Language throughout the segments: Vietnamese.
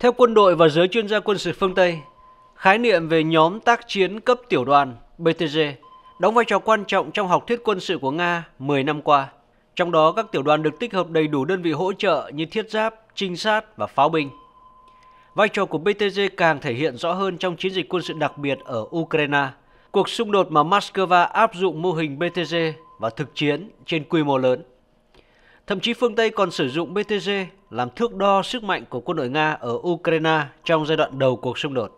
Theo quân đội và giới chuyên gia quân sự phương Tây, khái niệm về nhóm tác chiến cấp tiểu đoàn BTG đóng vai trò quan trọng trong học thuyết quân sự của Nga 10 năm qua. Trong đó các tiểu đoàn được tích hợp đầy đủ đơn vị hỗ trợ như thiết giáp, trinh sát và pháo binh. Vai trò của BTG càng thể hiện rõ hơn trong chiến dịch quân sự đặc biệt ở Ukraine, cuộc xung đột mà Moscow áp dụng mô hình BTG và thực chiến trên quy mô lớn. Thậm chí phương Tây còn sử dụng BTG làm thước đo sức mạnh của quân đội Nga ở Ukraine trong giai đoạn đầu cuộc xung đột.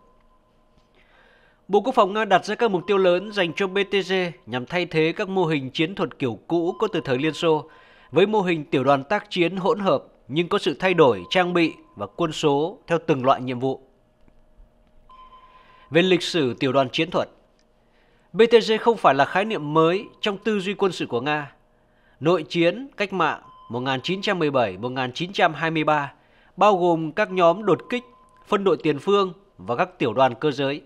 Bộ Quốc phòng Nga đặt ra các mục tiêu lớn dành cho BTG nhằm thay thế các mô hình chiến thuật kiểu cũ có từ thời Liên Xô với mô hình tiểu đoàn tác chiến hỗn hợp nhưng có sự thay đổi trang bị và quân số theo từng loại nhiệm vụ. Về lịch sử tiểu đoàn chiến thuật, BTG không phải là khái niệm mới trong tư duy quân sự của Nga. Nội chiến, cách mạng 1917-1923, bao gồm các nhóm đột kích, phân đội tiền phương và các tiểu đoàn cơ giới.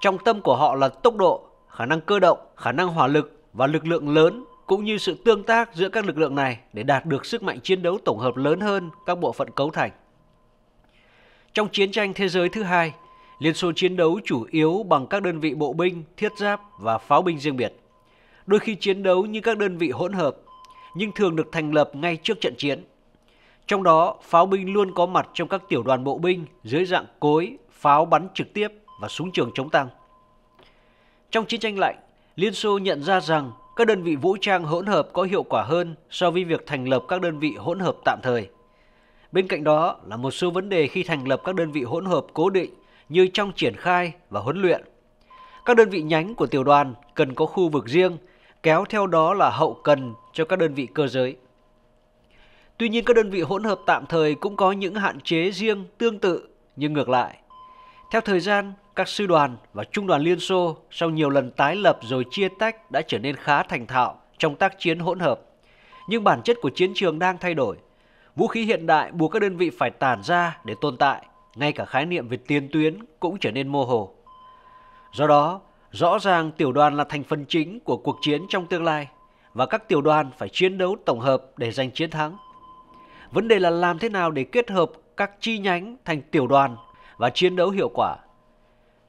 Trọng tâm của họ là tốc độ, khả năng cơ động, khả năng hỏa lực và lực lượng lớn cũng như sự tương tác giữa các lực lượng này để đạt được sức mạnh chiến đấu tổng hợp lớn hơn các bộ phận cấu thành. Trong chiến tranh thế giới thứ hai, Liên Xô chiến đấu chủ yếu bằng các đơn vị bộ binh, thiết giáp và pháo binh riêng biệt. Đôi khi chiến đấu như các đơn vị hỗn hợp nhưng thường được thành lập ngay trước trận chiến. Trong đó, pháo binh luôn có mặt trong các tiểu đoàn bộ binh dưới dạng cối, pháo bắn trực tiếp và súng trường chống tăng. Trong chiến tranh lạnh, Liên Xô nhận ra rằng các đơn vị vũ trang hỗn hợp có hiệu quả hơn so với việc thành lập các đơn vị hỗn hợp tạm thời. Bên cạnh đó là một số vấn đề khi thành lập các đơn vị hỗn hợp cố định như trong triển khai và huấn luyện. Các đơn vị nhánh của tiểu đoàn cần có khu vực riêng kéo theo đó là hậu cần cho các đơn vị cơ giới. Tuy nhiên các đơn vị hỗn hợp tạm thời cũng có những hạn chế riêng tương tự nhưng ngược lại. Theo thời gian, các sư đoàn và trung đoàn Liên Xô sau nhiều lần tái lập rồi chia tách đã trở nên khá thành thạo trong tác chiến hỗn hợp. Nhưng bản chất của chiến trường đang thay đổi. Vũ khí hiện đại buộc các đơn vị phải tản ra để tồn tại, ngay cả khái niệm về tiền tuyến cũng trở nên mô hồ. Do đó, Rõ ràng tiểu đoàn là thành phần chính của cuộc chiến trong tương lai và các tiểu đoàn phải chiến đấu tổng hợp để giành chiến thắng. Vấn đề là làm thế nào để kết hợp các chi nhánh thành tiểu đoàn và chiến đấu hiệu quả.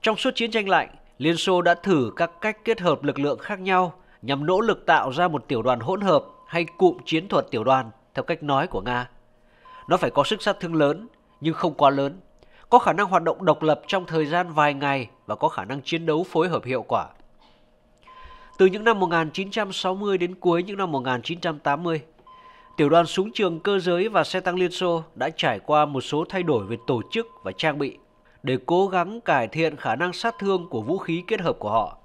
Trong suốt chiến tranh lạnh, Liên Xô đã thử các cách kết hợp lực lượng khác nhau nhằm nỗ lực tạo ra một tiểu đoàn hỗn hợp hay cụm chiến thuật tiểu đoàn theo cách nói của Nga. Nó phải có sức sát thương lớn nhưng không quá lớn, có khả năng hoạt động độc lập trong thời gian vài ngày và có khả năng chiến đấu phối hợp hiệu quả. Từ những năm 1960 đến cuối những năm 1980, tiểu đoàn súng trường cơ giới và xe tăng Liên Xô đã trải qua một số thay đổi về tổ chức và trang bị để cố gắng cải thiện khả năng sát thương của vũ khí kết hợp của họ.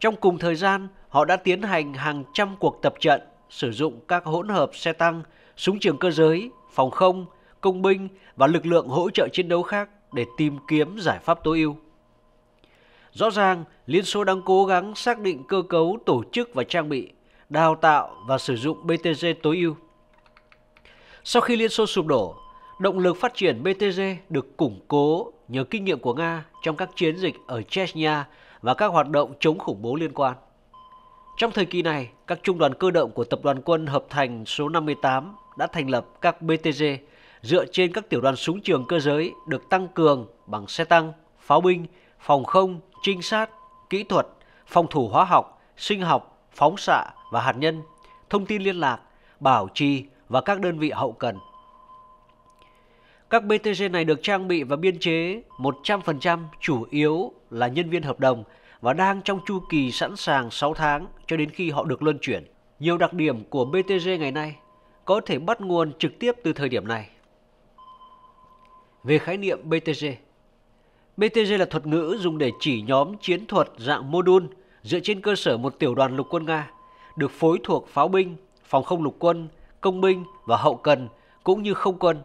Trong cùng thời gian, họ đã tiến hành hàng trăm cuộc tập trận sử dụng các hỗn hợp xe tăng, súng trường cơ giới, phòng không, công binh và lực lượng hỗ trợ chiến đấu khác để tìm kiếm giải pháp tối ưu. Rõ ràng, Liên Xô đang cố gắng xác định cơ cấu tổ chức và trang bị, đào tạo và sử dụng BTG tối ưu. Sau khi Liên Xô sụp đổ, động lực phát triển BTG được củng cố nhờ kinh nghiệm của Nga trong các chiến dịch ở Chechnya và các hoạt động chống khủng bố liên quan. Trong thời kỳ này, các trung đoàn cơ động của tập đoàn quân hợp thành số 58 đã thành lập các BTG dựa trên các tiểu đoàn súng trường cơ giới được tăng cường bằng xe tăng, pháo binh, phòng không trinh sát, kỹ thuật, phòng thủ hóa học, sinh học, phóng xạ và hạt nhân, thông tin liên lạc, bảo trì và các đơn vị hậu cần. Các BTG này được trang bị và biên chế 100% chủ yếu là nhân viên hợp đồng và đang trong chu kỳ sẵn sàng 6 tháng cho đến khi họ được luân chuyển. Nhiều đặc điểm của BTG ngày nay có thể bắt nguồn trực tiếp từ thời điểm này. Về khái niệm BTG, BTG là thuật ngữ dùng để chỉ nhóm chiến thuật dạng mô đun dựa trên cơ sở một tiểu đoàn lục quân Nga, được phối thuộc pháo binh, phòng không lục quân, công binh và hậu cần cũng như không quân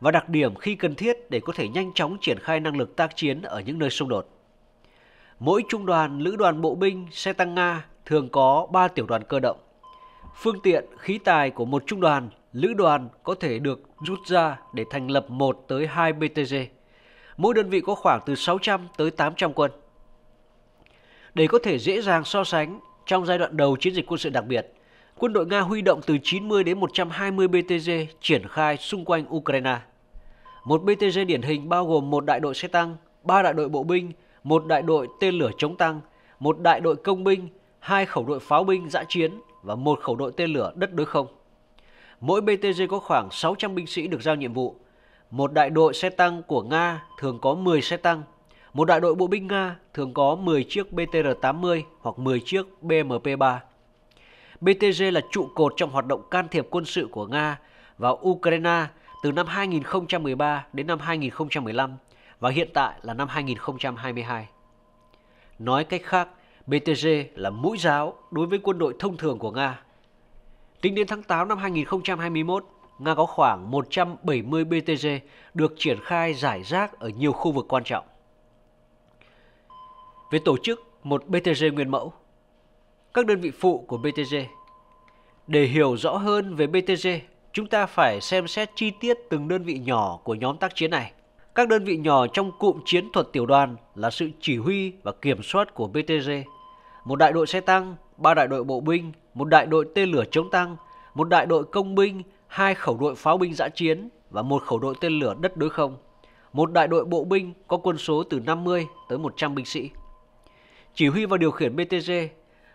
và đặc điểm khi cần thiết để có thể nhanh chóng triển khai năng lực tác chiến ở những nơi xung đột. Mỗi trung đoàn, lữ đoàn bộ binh, xe tăng Nga thường có 3 tiểu đoàn cơ động. Phương tiện, khí tài của một trung đoàn, lữ đoàn có thể được rút ra để thành lập 1 tới 2 BTG mỗi đơn vị có khoảng từ 600 tới 800 quân. Để có thể dễ dàng so sánh, trong giai đoạn đầu chiến dịch quân sự đặc biệt, quân đội Nga huy động từ 90 đến 120 BTG triển khai xung quanh Ukraine. Một BTG điển hình bao gồm một đại đội xe tăng, ba đại đội bộ binh, một đại đội tên lửa chống tăng, một đại đội công binh, hai khẩu đội pháo binh dã chiến và một khẩu đội tên lửa đất đối không. Mỗi BTG có khoảng 600 binh sĩ được giao nhiệm vụ, một đại đội xe tăng của Nga thường có 10 xe tăng. Một đại đội bộ binh Nga thường có 10 chiếc BTR-80 hoặc 10 chiếc BMP-3. BTG là trụ cột trong hoạt động can thiệp quân sự của Nga vào Ukraine từ năm 2013 đến năm 2015 và hiện tại là năm 2022. Nói cách khác, BTG là mũi giáo đối với quân đội thông thường của Nga. Tính đến tháng 8 năm 2021, Nga có khoảng 170 BTG được triển khai giải rác ở nhiều khu vực quan trọng. Về tổ chức một BTG nguyên mẫu, các đơn vị phụ của BTG. Để hiểu rõ hơn về BTG, chúng ta phải xem xét chi tiết từng đơn vị nhỏ của nhóm tác chiến này. Các đơn vị nhỏ trong cụm chiến thuật tiểu đoàn là sự chỉ huy và kiểm soát của BTG. Một đại đội xe tăng, ba đại đội bộ binh, một đại đội tên lửa chống tăng, một đại đội công binh hai khẩu đội pháo binh giã chiến và một khẩu đội tên lửa đất đối không, một đại đội bộ binh có quân số từ 50 tới 100 binh sĩ. Chỉ huy và điều khiển BTG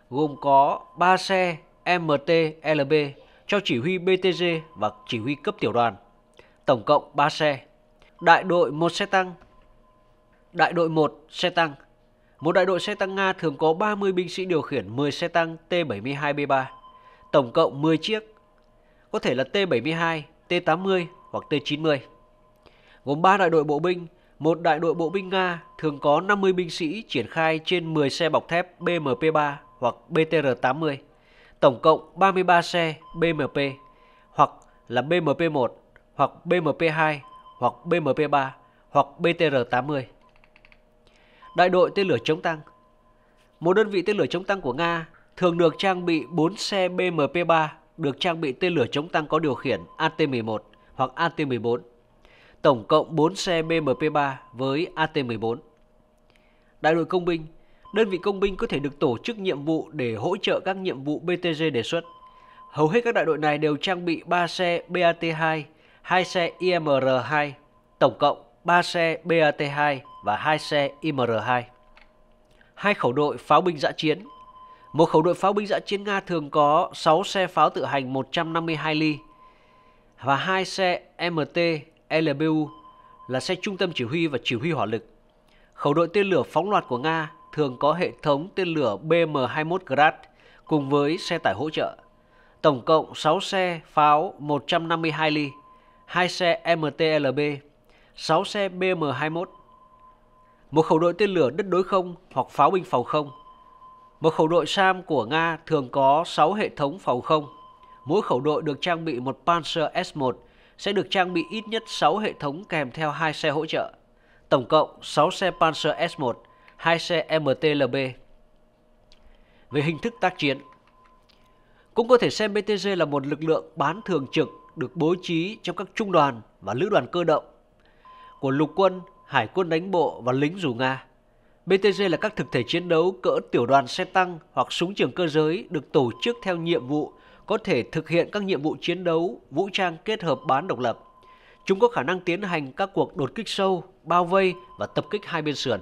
gồm có 3 xe MTLB cho chỉ huy BTG và chỉ huy cấp tiểu đoàn, tổng cộng 3 xe. Đại đội 1 xe tăng, đại đội 1 xe tăng. Một đại đội xe tăng Nga thường có 30 binh sĩ điều khiển 10 xe tăng T-72B3, tổng cộng 10 chiếc có thể là T-72, T-80 hoặc T-90. Gồm 3 đại đội bộ binh, một đại đội bộ binh Nga thường có 50 binh sĩ triển khai trên 10 xe bọc thép BMP-3 hoặc BTR-80, tổng cộng 33 xe BMP hoặc là BMP-1 hoặc BMP-2 hoặc BMP-3 hoặc BTR-80. Đại đội tên lửa chống tăng Một đơn vị tên lửa chống tăng của Nga thường được trang bị 4 xe BMP-3 được trang bị tên lửa chống tăng có điều khiển AT-11 hoặc AT-14, tổng cộng 4 xe BMP-3 với AT-14. Đại đội công binh, đơn vị công binh có thể được tổ chức nhiệm vụ để hỗ trợ các nhiệm vụ BTG đề xuất. Hầu hết các đại đội này đều trang bị 3 xe BAT-2, 2 xe IMR-2, tổng cộng 3 xe BAT-2 và 2 xe IMR-2. Hai khẩu đội pháo binh dã chiến một khẩu đội pháo binh dã dạ chiến Nga thường có 6 xe pháo tự hành 152 ly và hai xe MT LBU là xe trung tâm chỉ huy và chỉ huy hỏa lực. Khẩu đội tên lửa phóng loạt của Nga thường có hệ thống tên lửa BM-21 Grad cùng với xe tải hỗ trợ. Tổng cộng 6 xe pháo 152 ly, 2 xe MTLB, 6 xe BM-21. Một khẩu đội tên lửa đất đối không hoặc pháo binh phòng không một khẩu đội SAM của Nga thường có 6 hệ thống phòng không. Mỗi khẩu đội được trang bị một Panzer S-1 sẽ được trang bị ít nhất 6 hệ thống kèm theo hai xe hỗ trợ. Tổng cộng 6 xe Panzer S-1, 2 xe MTLB. Về hình thức tác chiến, cũng có thể xem BTG là một lực lượng bán thường trực được bố trí trong các trung đoàn và lữ đoàn cơ động của lục quân, hải quân đánh bộ và lính dù Nga. BTG là các thực thể chiến đấu cỡ tiểu đoàn xe tăng hoặc súng trường cơ giới được tổ chức theo nhiệm vụ, có thể thực hiện các nhiệm vụ chiến đấu, vũ trang kết hợp bán độc lập. Chúng có khả năng tiến hành các cuộc đột kích sâu, bao vây và tập kích hai bên sườn.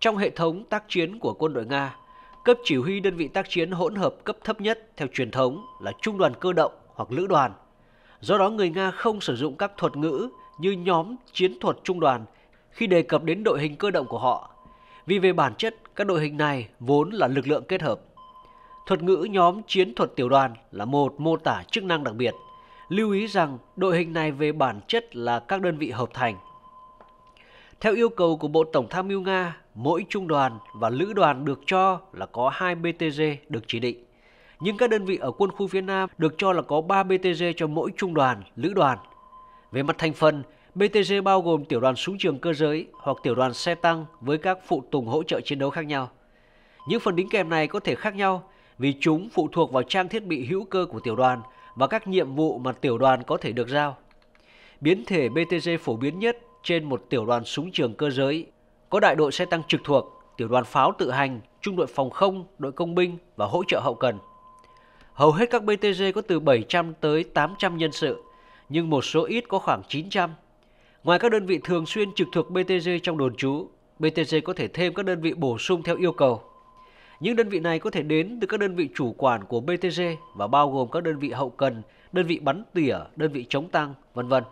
Trong hệ thống tác chiến của quân đội Nga, cấp chỉ huy đơn vị tác chiến hỗn hợp cấp thấp nhất theo truyền thống là trung đoàn cơ động hoặc lữ đoàn. Do đó người Nga không sử dụng các thuật ngữ như nhóm chiến thuật trung đoàn khi đề cập đến đội hình cơ động của họ vì về bản chất các đội hình này vốn là lực lượng kết hợp. Thuật ngữ nhóm chiến thuật tiểu đoàn là một mô tả chức năng đặc biệt. Lưu ý rằng đội hình này về bản chất là các đơn vị hợp thành. Theo yêu cầu của Bộ Tổng tham mưu Nga, mỗi trung đoàn và lữ đoàn được cho là có 2 BTG được chỉ định. Nhưng các đơn vị ở quân khu phía Nam được cho là có 3 BTG cho mỗi trung đoàn, lữ đoàn. Về mặt thành phần, BTG bao gồm tiểu đoàn súng trường cơ giới hoặc tiểu đoàn xe tăng với các phụ tùng hỗ trợ chiến đấu khác nhau. Những phần đính kèm này có thể khác nhau vì chúng phụ thuộc vào trang thiết bị hữu cơ của tiểu đoàn và các nhiệm vụ mà tiểu đoàn có thể được giao. Biến thể BTG phổ biến nhất trên một tiểu đoàn súng trường cơ giới có đại đội xe tăng trực thuộc, tiểu đoàn pháo tự hành, trung đội phòng không, đội công binh và hỗ trợ hậu cần. Hầu hết các BTG có từ 700 tới 800 nhân sự, nhưng một số ít có khoảng 900 Ngoài các đơn vị thường xuyên trực thuộc BTG trong đồn trú, BTG có thể thêm các đơn vị bổ sung theo yêu cầu. Những đơn vị này có thể đến từ các đơn vị chủ quản của BTG và bao gồm các đơn vị hậu cần, đơn vị bắn tỉa, đơn vị chống tăng, vân vân.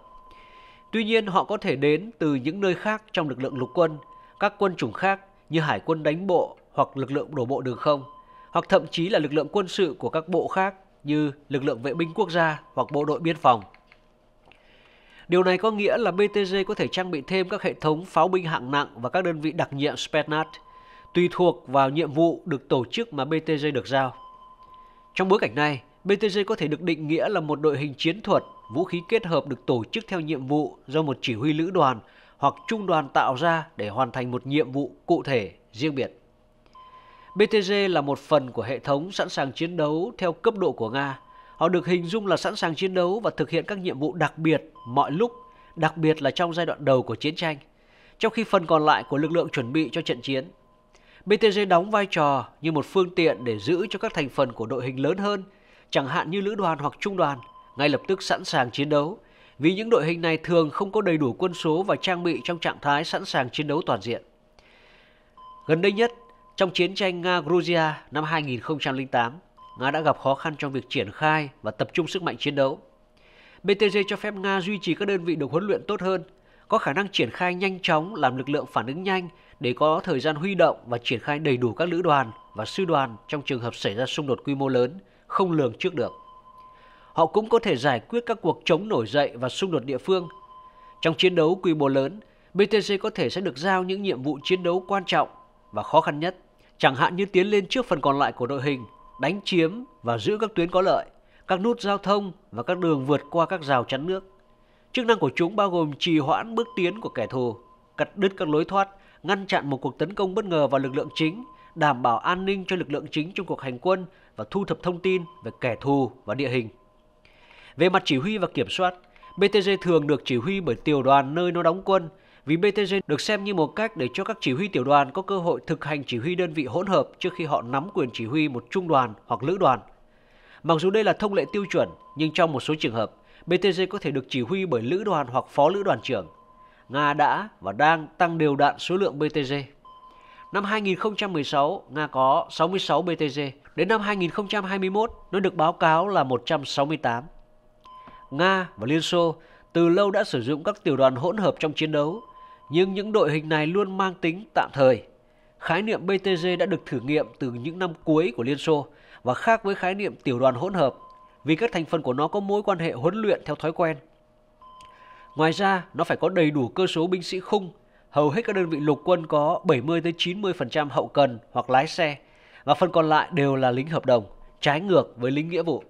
Tuy nhiên, họ có thể đến từ những nơi khác trong lực lượng lục quân, các quân chủng khác như hải quân đánh bộ hoặc lực lượng đổ bộ đường không, hoặc thậm chí là lực lượng quân sự của các bộ khác như lực lượng vệ binh quốc gia hoặc bộ đội biên phòng. Điều này có nghĩa là BTG có thể trang bị thêm các hệ thống pháo binh hạng nặng và các đơn vị đặc nhiệm Spetsnaz, tùy thuộc vào nhiệm vụ được tổ chức mà BTG được giao. Trong bối cảnh này, BTG có thể được định nghĩa là một đội hình chiến thuật, vũ khí kết hợp được tổ chức theo nhiệm vụ do một chỉ huy lữ đoàn hoặc trung đoàn tạo ra để hoàn thành một nhiệm vụ cụ thể riêng biệt. BTG là một phần của hệ thống sẵn sàng chiến đấu theo cấp độ của Nga. Họ được hình dung là sẵn sàng chiến đấu và thực hiện các nhiệm vụ đặc biệt mọi lúc, đặc biệt là trong giai đoạn đầu của chiến tranh, trong khi phần còn lại của lực lượng chuẩn bị cho trận chiến. BTG đóng vai trò như một phương tiện để giữ cho các thành phần của đội hình lớn hơn, chẳng hạn như lữ đoàn hoặc trung đoàn, ngay lập tức sẵn sàng chiến đấu, vì những đội hình này thường không có đầy đủ quân số và trang bị trong trạng thái sẵn sàng chiến đấu toàn diện. Gần đây nhất, trong chiến tranh Nga-Georgia năm 2008, Nga đã gặp khó khăn trong việc triển khai và tập trung sức mạnh chiến đấu. BTG cho phép Nga duy trì các đơn vị được huấn luyện tốt hơn, có khả năng triển khai nhanh chóng làm lực lượng phản ứng nhanh để có thời gian huy động và triển khai đầy đủ các lữ đoàn và sư đoàn trong trường hợp xảy ra xung đột quy mô lớn, không lường trước được. Họ cũng có thể giải quyết các cuộc chống nổi dậy và xung đột địa phương. Trong chiến đấu quy mô lớn, BTG có thể sẽ được giao những nhiệm vụ chiến đấu quan trọng và khó khăn nhất, chẳng hạn như tiến lên trước phần còn lại của đội hình, đánh chiếm và giữ các tuyến có lợi các nút giao thông và các đường vượt qua các rào chắn nước. Chức năng của chúng bao gồm trì hoãn bước tiến của kẻ thù, cắt đứt các lối thoát, ngăn chặn một cuộc tấn công bất ngờ vào lực lượng chính, đảm bảo an ninh cho lực lượng chính trong cuộc hành quân và thu thập thông tin về kẻ thù và địa hình. Về mặt chỉ huy và kiểm soát, BTG thường được chỉ huy bởi tiểu đoàn nơi nó đóng quân, vì BTG được xem như một cách để cho các chỉ huy tiểu đoàn có cơ hội thực hành chỉ huy đơn vị hỗn hợp trước khi họ nắm quyền chỉ huy một trung đoàn hoặc lữ đoàn. Mặc dù đây là thông lệ tiêu chuẩn, nhưng trong một số trường hợp, BTG có thể được chỉ huy bởi lữ đoàn hoặc phó lữ đoàn trưởng. Nga đã và đang tăng đều đạn số lượng BTG. Năm 2016, Nga có 66 BTG. Đến năm 2021, nó được báo cáo là 168. Nga và Liên Xô từ lâu đã sử dụng các tiểu đoàn hỗn hợp trong chiến đấu, nhưng những đội hình này luôn mang tính tạm thời. Khái niệm BTG đã được thử nghiệm từ những năm cuối của Liên Xô và khác với khái niệm tiểu đoàn hỗn hợp vì các thành phần của nó có mối quan hệ huấn luyện theo thói quen. Ngoài ra, nó phải có đầy đủ cơ số binh sĩ khung. Hầu hết các đơn vị lục quân có 70 tới 90% hậu cần hoặc lái xe và phần còn lại đều là lính hợp đồng, trái ngược với lính nghĩa vụ.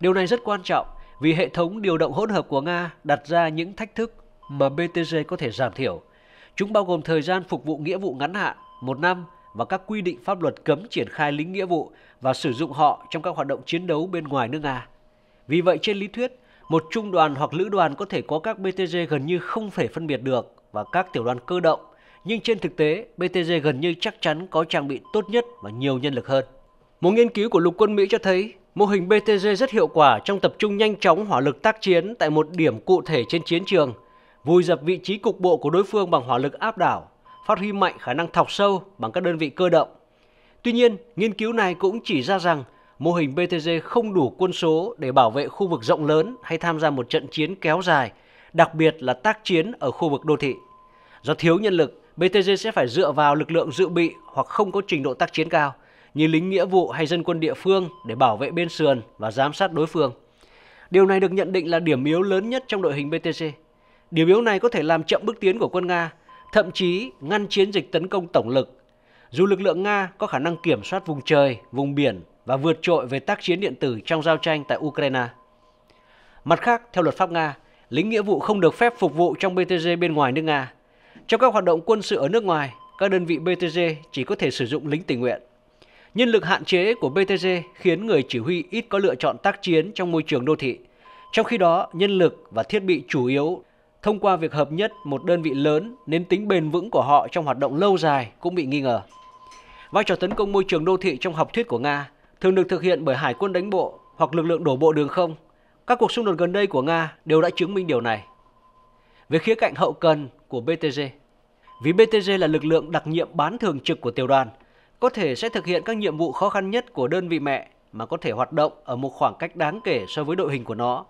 Điều này rất quan trọng vì hệ thống điều động hỗn hợp của Nga đặt ra những thách thức mà BTG có thể giảm thiểu. Chúng bao gồm thời gian phục vụ nghĩa vụ ngắn hạn, một năm và các quy định pháp luật cấm triển khai lính nghĩa vụ và sử dụng họ trong các hoạt động chiến đấu bên ngoài nước Nga. Vì vậy trên lý thuyết, một trung đoàn hoặc lữ đoàn có thể có các BTG gần như không thể phân biệt được và các tiểu đoàn cơ động, nhưng trên thực tế, BTG gần như chắc chắn có trang bị tốt nhất và nhiều nhân lực hơn. Một nghiên cứu của lục quân Mỹ cho thấy mô hình BTG rất hiệu quả trong tập trung nhanh chóng hỏa lực tác chiến tại một điểm cụ thể trên chiến trường, vùi dập vị trí cục bộ của đối phương bằng hỏa lực áp đảo phát huy mạnh khả năng thọc sâu bằng các đơn vị cơ động. Tuy nhiên, nghiên cứu này cũng chỉ ra rằng mô hình BTG không đủ quân số để bảo vệ khu vực rộng lớn hay tham gia một trận chiến kéo dài, đặc biệt là tác chiến ở khu vực đô thị. Do thiếu nhân lực, BTG sẽ phải dựa vào lực lượng dự bị hoặc không có trình độ tác chiến cao, như lính nghĩa vụ hay dân quân địa phương để bảo vệ bên sườn và giám sát đối phương. Điều này được nhận định là điểm yếu lớn nhất trong đội hình BTG. Điểm yếu này có thể làm chậm bước tiến của quân Nga thậm chí ngăn chiến dịch tấn công tổng lực. Dù lực lượng Nga có khả năng kiểm soát vùng trời, vùng biển và vượt trội về tác chiến điện tử trong giao tranh tại Ukraine. Mặt khác, theo luật pháp Nga, lính nghĩa vụ không được phép phục vụ trong BTG bên ngoài nước Nga. Trong các hoạt động quân sự ở nước ngoài, các đơn vị BTG chỉ có thể sử dụng lính tình nguyện. Nhân lực hạn chế của BTG khiến người chỉ huy ít có lựa chọn tác chiến trong môi trường đô thị. Trong khi đó, nhân lực và thiết bị chủ yếu Thông qua việc hợp nhất một đơn vị lớn nên tính bền vững của họ trong hoạt động lâu dài cũng bị nghi ngờ. Vai trò tấn công môi trường đô thị trong học thuyết của Nga thường được thực hiện bởi hải quân đánh bộ hoặc lực lượng đổ bộ đường không. Các cuộc xung đột gần đây của Nga đều đã chứng minh điều này. Về khía cạnh hậu cần của BTG, vì BTG là lực lượng đặc nhiệm bán thường trực của tiểu đoàn, có thể sẽ thực hiện các nhiệm vụ khó khăn nhất của đơn vị mẹ mà có thể hoạt động ở một khoảng cách đáng kể so với đội hình của nó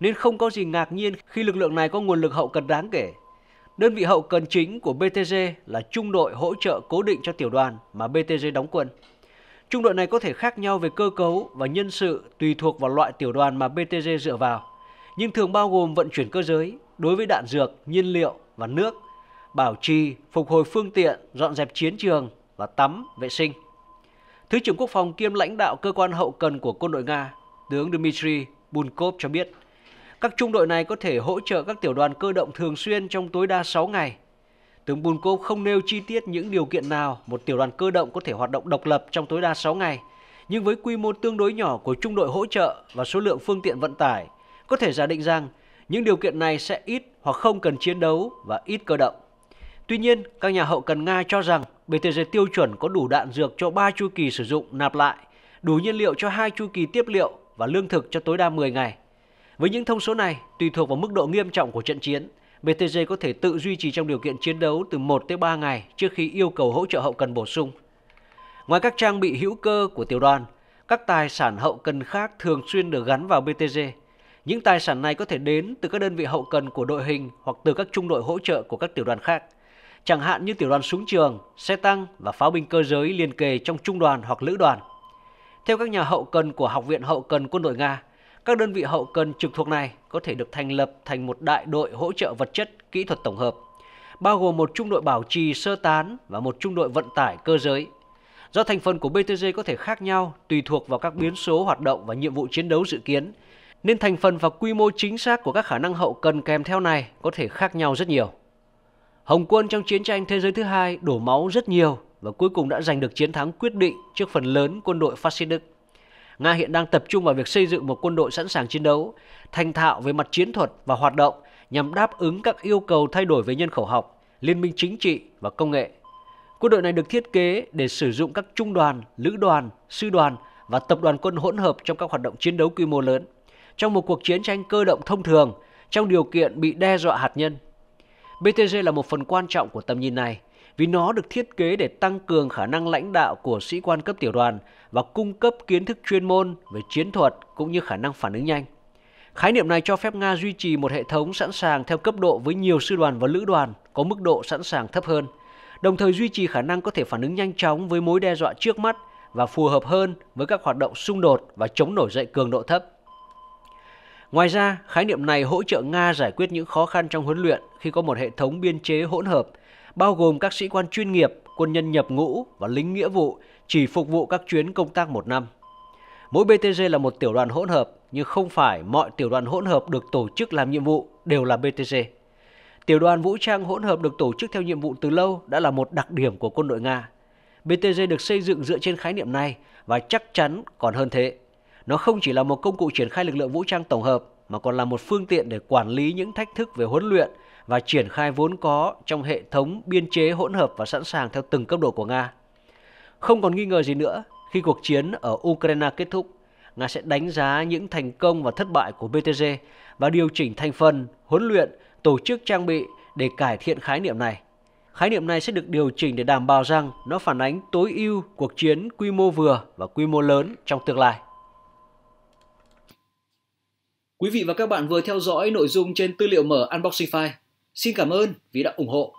nên không có gì ngạc nhiên khi lực lượng này có nguồn lực hậu cần đáng kể. Đơn vị hậu cần chính của BTG là trung đội hỗ trợ cố định cho tiểu đoàn mà BTG đóng quân. Trung đội này có thể khác nhau về cơ cấu và nhân sự tùy thuộc vào loại tiểu đoàn mà BTG dựa vào, nhưng thường bao gồm vận chuyển cơ giới đối với đạn dược, nhiên liệu và nước, bảo trì, phục hồi phương tiện, dọn dẹp chiến trường và tắm, vệ sinh. Thứ trưởng Quốc phòng kiêm lãnh đạo cơ quan hậu cần của quân đội Nga, tướng Dmitry Bunkov cho biết – các trung đội này có thể hỗ trợ các tiểu đoàn cơ động thường xuyên trong tối đa 6 ngày. Tướng Bunkov không nêu chi tiết những điều kiện nào một tiểu đoàn cơ động có thể hoạt động độc lập trong tối đa 6 ngày, nhưng với quy mô tương đối nhỏ của trung đội hỗ trợ và số lượng phương tiện vận tải, có thể giả định rằng những điều kiện này sẽ ít hoặc không cần chiến đấu và ít cơ động. Tuy nhiên, các nhà hậu cần Nga cho rằng BTG tiêu chuẩn có đủ đạn dược cho 3 chu kỳ sử dụng nạp lại, đủ nhiên liệu cho hai chu kỳ tiếp liệu và lương thực cho tối đa 10 ngày. Với những thông số này, tùy thuộc vào mức độ nghiêm trọng của trận chiến, BTG có thể tự duy trì trong điều kiện chiến đấu từ 1 tới 3 ngày trước khi yêu cầu hỗ trợ hậu cần bổ sung. Ngoài các trang bị hữu cơ của tiểu đoàn, các tài sản hậu cần khác thường xuyên được gắn vào BTG. Những tài sản này có thể đến từ các đơn vị hậu cần của đội hình hoặc từ các trung đội hỗ trợ của các tiểu đoàn khác. Chẳng hạn như tiểu đoàn súng trường, xe tăng và pháo binh cơ giới liên kề trong trung đoàn hoặc lữ đoàn. Theo các nhà hậu cần của Học viện Hậu cần Quân đội Nga, các đơn vị hậu cần trực thuộc này có thể được thành lập thành một đại đội hỗ trợ vật chất, kỹ thuật tổng hợp, bao gồm một trung đội bảo trì sơ tán và một trung đội vận tải cơ giới. Do thành phần của BTG có thể khác nhau tùy thuộc vào các biến số hoạt động và nhiệm vụ chiến đấu dự kiến, nên thành phần và quy mô chính xác của các khả năng hậu cần kèm theo này có thể khác nhau rất nhiều. Hồng quân trong chiến tranh thế giới thứ hai đổ máu rất nhiều và cuối cùng đã giành được chiến thắng quyết định trước phần lớn quân đội phát xít Đức. Nga hiện đang tập trung vào việc xây dựng một quân đội sẵn sàng chiến đấu, thành thạo về mặt chiến thuật và hoạt động nhằm đáp ứng các yêu cầu thay đổi về nhân khẩu học, liên minh chính trị và công nghệ. Quân đội này được thiết kế để sử dụng các trung đoàn, lữ đoàn, sư đoàn và tập đoàn quân hỗn hợp trong các hoạt động chiến đấu quy mô lớn. Trong một cuộc chiến tranh cơ động thông thường, trong điều kiện bị đe dọa hạt nhân, BTG là một phần quan trọng của tầm nhìn này vì nó được thiết kế để tăng cường khả năng lãnh đạo của sĩ quan cấp tiểu đoàn và cung cấp kiến thức chuyên môn về chiến thuật cũng như khả năng phản ứng nhanh. Khái niệm này cho phép Nga duy trì một hệ thống sẵn sàng theo cấp độ với nhiều sư đoàn và lữ đoàn có mức độ sẵn sàng thấp hơn, đồng thời duy trì khả năng có thể phản ứng nhanh chóng với mối đe dọa trước mắt và phù hợp hơn với các hoạt động xung đột và chống nổi dậy cường độ thấp. Ngoài ra, khái niệm này hỗ trợ Nga giải quyết những khó khăn trong huấn luyện khi có một hệ thống biên chế hỗn hợp bao gồm các sĩ quan chuyên nghiệp, quân nhân nhập ngũ và lính nghĩa vụ chỉ phục vụ các chuyến công tác một năm. Mỗi BTG là một tiểu đoàn hỗn hợp, nhưng không phải mọi tiểu đoàn hỗn hợp được tổ chức làm nhiệm vụ đều là BTG. Tiểu đoàn vũ trang hỗn hợp được tổ chức theo nhiệm vụ từ lâu đã là một đặc điểm của quân đội Nga. BTG được xây dựng dựa trên khái niệm này và chắc chắn còn hơn thế. Nó không chỉ là một công cụ triển khai lực lượng vũ trang tổng hợp mà còn là một phương tiện để quản lý những thách thức về huấn luyện, và triển khai vốn có trong hệ thống biên chế hỗn hợp và sẵn sàng theo từng cấp độ của Nga. Không còn nghi ngờ gì nữa, khi cuộc chiến ở Ukraine kết thúc, Nga sẽ đánh giá những thành công và thất bại của BTG và điều chỉnh thành phần, huấn luyện, tổ chức trang bị để cải thiện khái niệm này. Khái niệm này sẽ được điều chỉnh để đảm bảo rằng nó phản ánh tối ưu cuộc chiến quy mô vừa và quy mô lớn trong tương lai. Quý vị và các bạn vừa theo dõi nội dung trên tư liệu mở Unboxing File. Xin cảm ơn vì đã ủng hộ